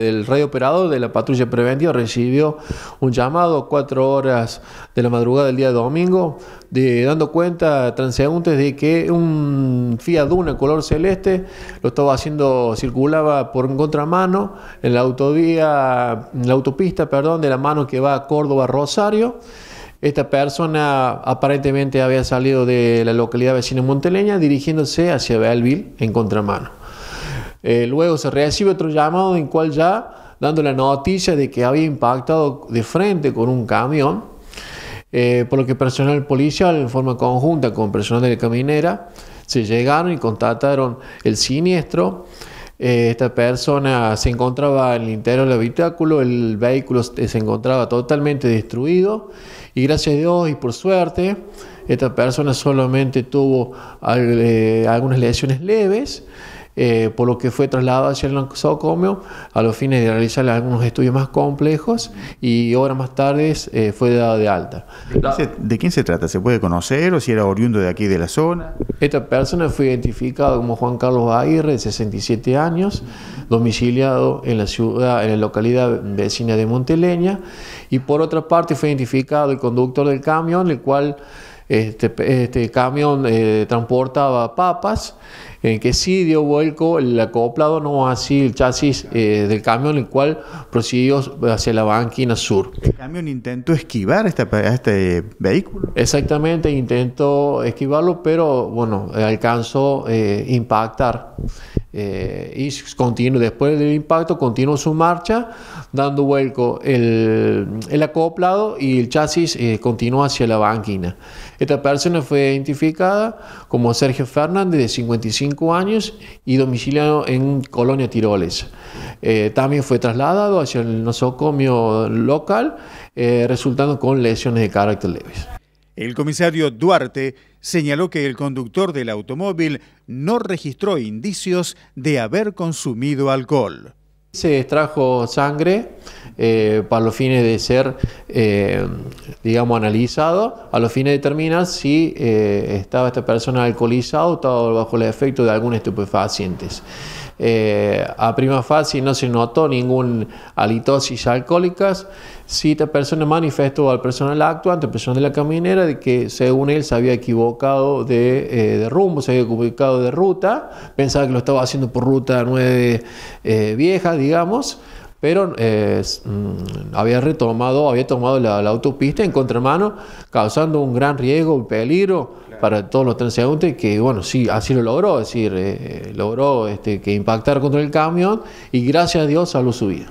el operador de la patrulla preventiva recibió un llamado cuatro horas de la madrugada del día domingo, de, dando cuenta a transeúntes de que un Fiat Duna color celeste lo estaba haciendo, circulaba por contramano en la autovía, en la autopista, perdón, de la mano que va a Córdoba-Rosario. Esta persona aparentemente había salido de la localidad vecina monteleña dirigiéndose hacia Belville en contramano. Eh, luego se recibe otro llamado en cual ya, dando la noticia de que había impactado de frente con un camión, eh, por lo que personal policial en forma conjunta con personal de la caminera se llegaron y contactaron el siniestro. Eh, esta persona se encontraba en el interior del habitáculo, el vehículo se encontraba totalmente destruido y gracias a Dios y por suerte esta persona solamente tuvo algunas lesiones leves eh, por lo que fue trasladado hacia el Socomio a los fines de realizar algunos estudios más complejos y horas más tarde eh, fue dado de alta. ¿De quién, se, trata? ¿Se puede conocer o si era oriundo de aquí de la zona? Esta persona fue identificada como Juan Carlos Aguirre, de 67 años, domiciliado en la ciudad, en la localidad vecina de Monteleña y por otra parte fue identificado el conductor del camión, el cual este, este camión eh, transportaba papas, en que sí dio vuelco el acoplado, no así el chasis eh, del camión, el cual procedió hacia la banquina sur. El camión intentó esquivar este, este vehículo. Exactamente, intentó esquivarlo, pero bueno, alcanzó eh, impactar eh, y después del impacto continuó su marcha, dando vuelco el, el acoplado y el chasis eh, continuó hacia la banquina. Esta persona fue identificada como Sergio Fernández, de 55 años y domiciliado en Colonia Tiroles. Eh, también fue trasladado hacia el nosocomio local, resultando con lesiones de carácter leves. El comisario Duarte señaló que el conductor del automóvil no registró indicios de haber consumido alcohol. Se extrajo sangre eh, para los fines de ser, eh, digamos, analizado, a los fines de determinar si eh, estaba esta persona alcoholizada o estaba bajo el efecto de algún estupefacientes. a prima fase no se notó ninguna halitosis alcohólicas. Si esta persona manifestó al personal actuante, al personal de la caminera, de que según él se había equivocado de, rumbo, se había equivocado de ruta, pensaba que lo estaba haciendo por ruta 9 vieja, digamos, pero eh, mm, había retomado, había tomado la, autopista en contramano, causando un gran riesgo, un peligro para todos los transeúntes, que bueno, sí, así lo logró, es decir, eh, logró este, que impactar contra el camión y gracias a Dios salió su vida.